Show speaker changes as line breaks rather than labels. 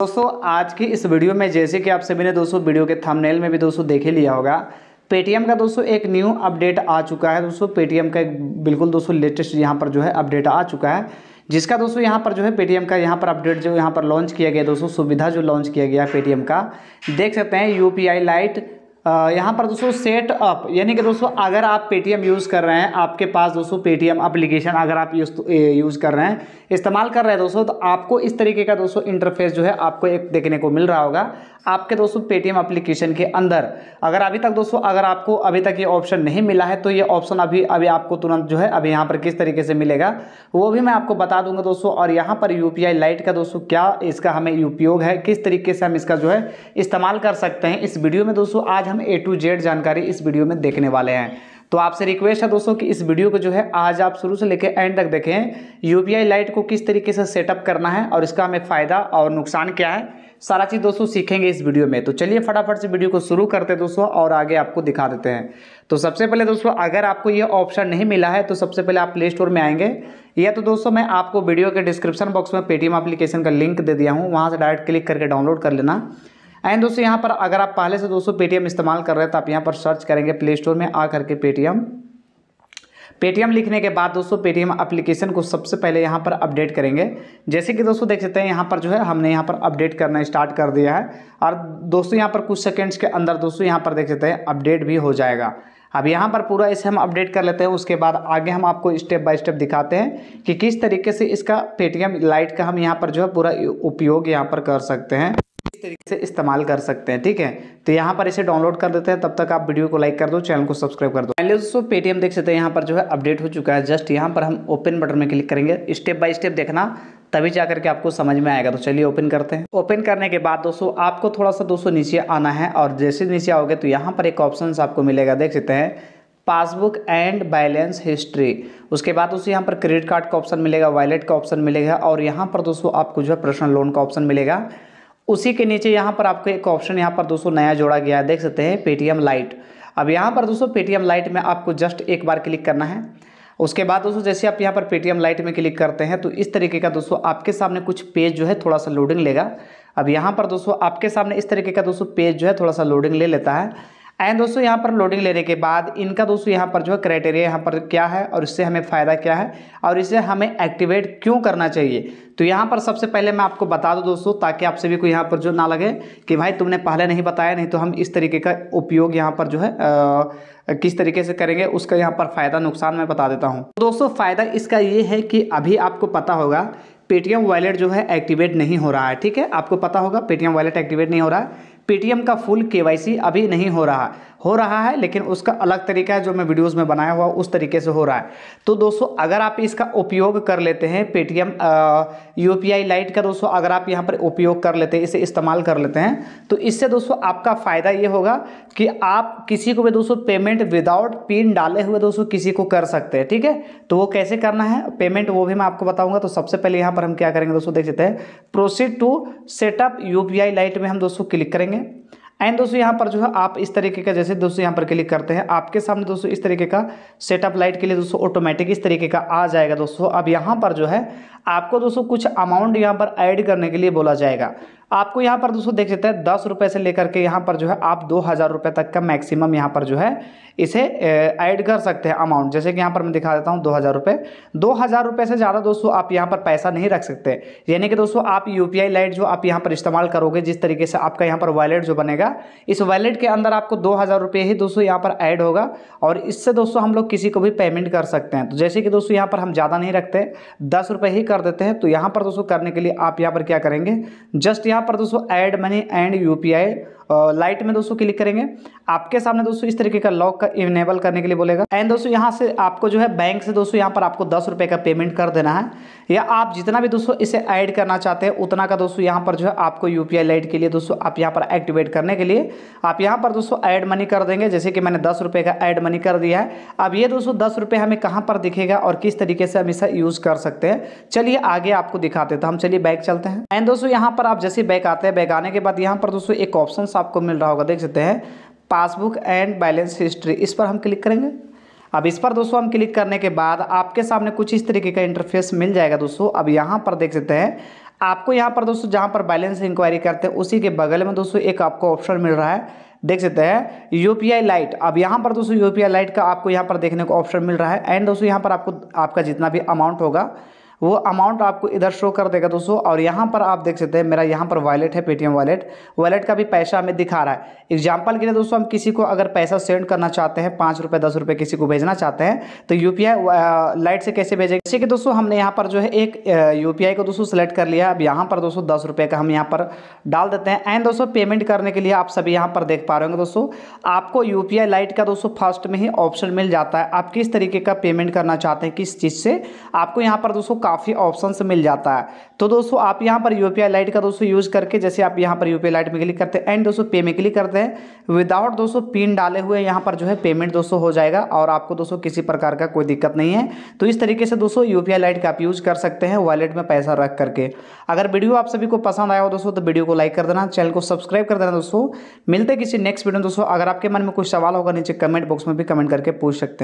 दोस्तों आज की इस वीडियो में जैसे कि आप सभी ने दोस्तों वीडियो के थंबनेल में भी दोस्तों देखे लिया होगा पेटीएम का दोस्तों एक न्यू अपडेट आ चुका है दोस्तों पेटीएम का एक बिल्कुल दोस्तों लेटेस्ट यहाँ पर जो है अपडेट आ चुका है जिसका दोस्तों यहाँ पर जो है पेटीएम का यहाँ पर अपडेट जो यहाँ पर लॉन्च किया गया दोस्तों सुविधा जो लॉन्च किया गया पेटीएम का देख सकते हैं यू आई लाइट यहाँ पर दोस्तों सेट अप यानी कि दोस्तों अगर आप पेटीएम यूज़ कर रहे हैं आपके पास दोस्तों पेटीएम अप्लीकेशन अगर आप यूज़ यूज़ कर रहे हैं इस्तेमाल कर रहे हैं दोस्तों तो आपको इस तरीके का दोस्तों इंटरफेस जो है आपको एक देखने को मिल रहा होगा आपके दोस्तों पेटीएम अप्लीकेशन के अंदर अगर अभी तक दोस्तों अगर आपको अभी तक ये ऑप्शन नहीं मिला है तो ये ऑप्शन अभी अभी आपको तुरंत जो है अभी यहाँ पर किस तरीके से मिलेगा वो भी मैं आपको बता दूंगा दोस्तों और यहाँ पर यू लाइट का दोस्तों क्या इसका हमें उपयोग है किस तरीके से हम इसका जो है इस्तेमाल कर सकते हैं इस वीडियो में दोस्तों आज हम ए टू जेड जानकारी इस वीडियो में देखने वाले हैं तो आपसे रिक्वेस्ट है दोस्तों कि इस वीडियो को जो है आज आप शुरू से लेकर एंड तक देखें यूपीआई लाइट को किस तरीके से सेटअप करना है और इसका हमें फ़ायदा और नुकसान क्या है सारा चीज़ दोस्तों सीखेंगे इस वीडियो में तो चलिए फटाफट से वीडियो को शुरू करते हैं दोस्तों और आगे आपको दिखा देते हैं तो सबसे पहले दोस्तों अगर आपको ये ऑप्शन नहीं मिला है तो सबसे पहले आप प्ले स्टोर में आएंगे या तो दोस्तों मैं आपको वीडियो के डिस्क्रिप्शन बॉक्स में पेटीएम अप्लीकेशन का लिंक दे दिया हूँ वहाँ से डायरेक्ट क्लिक करके डाउनलोड कर लेना एंड दोस्तों यहाँ पर अगर आप पहले से दोस्तों पेटीएम इस्तेमाल कर रहे हैं तो आप यहाँ पर सर्च करेंगे प्ले स्टोर में आ करके पेटीएम पेटीएम लिखने के बाद दोस्तों पेटीएम एप्लीकेशन को सबसे पहले यहाँ पर अपडेट करेंगे जैसे कि दोस्तों देख सकते हैं यहाँ पर जो है हमने यहाँ पर अपडेट करना स्टार्ट कर दिया है और दोस्तों यहाँ पर कुछ सेकेंड्स के अंदर दोस्तों यहाँ पर देख सकते हैं अपडेट भी हो जाएगा अब यहाँ पर पूरा इसे हम अपडेट कर लेते हैं उसके बाद आगे हम आपको स्टेप बाय स्टेप दिखाते हैं कि किस तरीके से इसका पेटीएम लाइट का हम यहाँ पर जो है पूरा उपयोग यहाँ पर कर सकते हैं इस तरीके से इस्तेमाल कर सकते हैं ठीक है तो यहाँ पर इसे डाउनलोड कर देते हैं तब तक आप वीडियो को लाइक कर दो चैनल को सब्सक्राइब कर दो पहले दोस्तों पेटीएम देख सकते हैं यहाँ पर जो है अपडेट हो चुका है जस्ट यहाँ पर हम ओपन बटन में क्लिक करेंगे स्टेप बाय स्टेप देखना तभी जा करके आपको समझ में आएगा तो चलिए ओपन करते हैं ओपन करने के बाद दोस्तों आपको थोड़ा सा दोस्तों नीचे आना है और जैसे नीचे आओगे तो यहाँ पर एक ऑप्शन आपको मिलेगा देख सकते हैं पासबुक एंड बैलेंस हिस्ट्री उसके बाद दोस्तों यहाँ पर क्रेडिट कार्ड का ऑप्शन मिलेगा वॉलेट का ऑप्शन मिलेगा और यहाँ पर दोस्तों आपको जो है पर्सनल लोन का ऑप्शन मिलेगा उसी के नीचे यहाँ पर आपको एक ऑप्शन यहाँ पर दोस्तों नया जोड़ा गया है देख सकते हैं पेटीएम लाइट अब यहाँ पर दोस्तों पेटीएम लाइट में आपको जस्ट एक बार क्लिक करना है उसके बाद दोस्तों जैसे आप यहाँ पर पेटीएम लाइट में क्लिक करते हैं तो इस तरीके का दोस्तों आपके सामने कुछ पेज जो है थोड़ा सा लोडिंग लेगा अब यहाँ पर दोस्तों आपके सामने इस तरीके का दोस्तों पेज जो है थोड़ा सा लोडिंग ले लेता है एंड दोस्तों यहाँ पर लोडिंग लेने के बाद इनका दोस्तों यहाँ पर जो है क्राइटेरिया यहाँ पर क्या है और इससे हमें फ़ायदा क्या है और इसे हमें एक्टिवेट क्यों करना चाहिए तो यहाँ पर सबसे पहले मैं आपको बता दूँ दोस्तों ताकि आपसे भी कोई यहाँ पर जो ना लगे कि भाई तुमने पहले नहीं बताया नहीं तो हम इस तरीके का उपयोग यहाँ पर जो है आ, किस तरीके से करेंगे उसका यहाँ पर फ़ायदा नुकसान मैं बता देता हूँ दोस्तों फ़ायदा इसका ये है कि अभी आपको पता होगा पेटीएम वॉलेट जो है एक्टिवेट नहीं हो रहा है ठीक है आपको पता होगा पेटीएम वॉलेट एक्टिवेट नहीं हो रहा है पेटीएम का फुल केवाईसी अभी नहीं हो रहा हो रहा है लेकिन उसका अलग तरीका है जो मैं वीडियोस में बनाया हुआ उस तरीके से हो रहा है तो दोस्तों अगर आप इसका उपयोग कर लेते हैं पेटीएम यू पी लाइट का दोस्तों अगर आप यहाँ पर उपयोग कर लेते हैं इसे इस्तेमाल कर लेते हैं तो इससे दोस्तों आपका फ़ायदा ये होगा कि आप किसी को भी दोस्तों पेमेंट विदाउट पिन डाले हुए दोस्तों किसी को कर सकते हैं ठीक है तो वो कैसे करना है पेमेंट वो भी मैं आपको बताऊँगा तो सबसे पहले यहाँ पर हम क्या करेंगे दोस्तों देख लेते हैं proceed to setup U lite में हम दोस्तों क्लिक करेंगे एंड दोस्तों यहाँ पर जो है आप इस तरीके का जैसे दोस्तों यहाँ पर क्लिक करते हैं आपके सामने दोस्तों इस तरीके का सेटअप लाइट के लिए दोस्तों ऑटोमेटिक इस तरीके का आ जाएगा दोस्तों अब यहाँ पर जो है आपको दोस्तों कुछ अमाउंट यहाँ पर ऐड करने के लिए बोला जाएगा आपको यहाँ पर दोस्तों देख सकते हैं दस रुपये से लेकर के यहाँ पर जो है आप दो हज़ार रुपये तक का मैक्सिमम यहाँ पर जो है इसे ऐड कर सकते हैं अमाउंट जैसे कि यहाँ पर मैं दिखा देता हूँ दो हज़ार रुपये दो हज़ार रुपये से ज़्यादा दोस्तों आप यहाँ पर पैसा नहीं रख सकते यानी कि दोस्तों आप यू पी लाइट जो आप यहाँ पर इस्तेमाल करोगे जिस तरीके से आपका यहाँ पर वॉलेट जो बनेगा इस वॉलेट के अंदर आपको दो हज़ार रुपये ही दोस्तों यहाँ पर ऐड होगा और इससे दोस्तों हम लोग किसी को भी पेमेंट कर सकते हैं तो जैसे कि दोस्तों यहाँ पर हम ज़्यादा नहीं रखते दस ही कर देते हैं तो यहाँ पर दोस्तों करने के लिए आप यहाँ पर क्या करेंगे जस्ट यहाँ पर दोस्तों add money and UPI lite में दोस्तों क्लिक करेंगे आपके सामने दोस्तों इस तरीके का लॉक का इनेबल करने के लिए बोलेगा एंड दोस्तों यहाँ से आपको जो है बैंक से दोस्तों यहाँ पर आपको दस रुपये का पेमेंट कर देना है या आप जितना भी दोस्तों इसे ऐड करना चाहते हैं उतना का दोस्तों यहाँ पर जो है आपको यू लाइट के लिए दोस्तों आप यहाँ पर एक्टिवेट करने के लिए आप यहाँ पर दोस्तों ऐड मनी कर देंगे जैसे कि मैंने दस का ऐड मनी कर दिया है अब ये दोस्तों दस हमें कहाँ पर दिखेगा और किस तरीके से हम इसे यूज़ कर सकते हैं चलिए आगे आपको दिखाते तो हम चलिए बैक चलते हैं एंड दोस्तों यहाँ पर आप जैसे बैक आते हैं बैक आने के बाद यहाँ पर दोस्तों एक ऑप्शन ऑप्शंस आपको मिल रहा होगा देख सकते हैं पासबुक एंड बैलेंस हिस्ट्री इस पर हम क्लिक करेंगे अब इस पर दोस्तों हम क्लिक करने के बाद आपके सामने कुछ इस तरीके का इंटरफेस मिल जाएगा दोस्तों अब यहाँ पर देख सकते हैं आपको यहाँ पर दोस्तों जहाँ पर बैलेंस इंक्वायरी करते हैं उसी के बगल में दोस्तों एक आपको ऑप्शन मिल रहा है देख सकते हैं यूपीआई लाइट अब यहाँ पर दोस्तों यूपीआई लाइट का आपको यहाँ पर देखने को ऑप्शन मिल रहा है एंड दोस्तों यहाँ पर आपको आपका जितना भी अमाउंट होगा वो अमाउंट आपको इधर शो कर देगा दोस्तों और यहाँ पर आप देख सकते हैं मेरा यहाँ पर वॉलेट है पेटीएम वॉलेट वॉलेट का भी पैसा हमें दिखा रहा है एग्जाम्पल के लिए दोस्तों हम किसी को अगर पैसा सेंड करना चाहते हैं पाँच रुपये दस रुपये किसी को भेजना चाहते हैं तो यू लाइट uh, से कैसे भेजेगा जैसे कि दोस्तों हमने यहाँ पर जो है एक यू uh, को दोस्तों सेलेक्ट कर लिया अब यहाँ पर दोस्तों दस रुपये का हम यहाँ पर डाल देते हैं एंड दोस्तों पेमेंट करने के लिए आप सभी यहाँ पर देख पा रहे होंगे दोस्तों आपको यू लाइट का दोस्तों फर्स्ट में ही ऑप्शन मिल जाता है आप किस तरीके का पेमेंट करना चाहते हैं किस चीज़ से आपको यहाँ पर दोस्तों काफ़ी ऑप्शंस मिल जाता है तो दोस्तों आप यहाँ पर यू लाइट का दोस्तों यूज़ करके जैसे आप यहाँ पर यू लाइट में क्लिक करते हैं एंड दोस्तों पे में क्लिक करते हैं विदाउट दोस्तों पिन डाले हुए यहाँ पर जो है पेमेंट दोस्तों हो जाएगा और आपको दोस्तों किसी प्रकार का कोई दिक्कत नहीं है तो इस तरीके से दोस्तों यू लाइट का आप यूज़ कर सकते हैं वॉलेट में पैसा रख करके अगर वीडियो आप सभी को पसंद आया हो दोस्तों तो वीडियो को लाइक कर देना चैनल को सब्सक्राइब कर देना दोस्तों मिलते किसी नेक्स्ट वीडियो दोस्तों अगर आपके मन में कोई सवाल होगा नीचे कमेंट बॉक्स में भी कमेंट करके पूछ सकते हैं